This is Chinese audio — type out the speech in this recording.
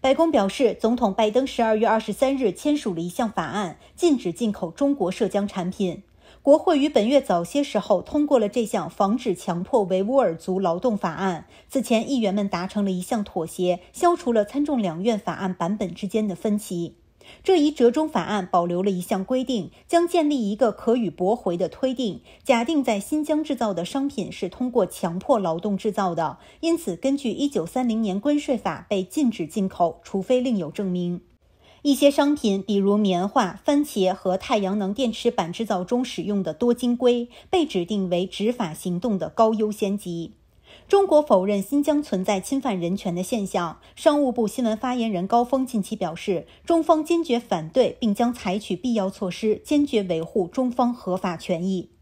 白宫表示，总统拜登十二月二十三日签署了一项法案，禁止进口中国涉疆产品。国会于本月早些时候通过了这项防止强迫维吾尔族劳动法案。此前，议员们达成了一项妥协，消除了参众两院法案版本之间的分歧。这一折中法案保留了一项规定，将建立一个可予驳回的推定，假定在新疆制造的商品是通过强迫劳动制造的，因此根据1930年关税法被禁止进口，除非另有证明。一些商品，比如棉花、番茄和太阳能电池板制造中使用的多晶硅，被指定为执法行动的高优先级。中国否认新疆存在侵犯人权的现象。商务部新闻发言人高峰近期表示，中方坚决反对，并将采取必要措施，坚决维护中方合法权益。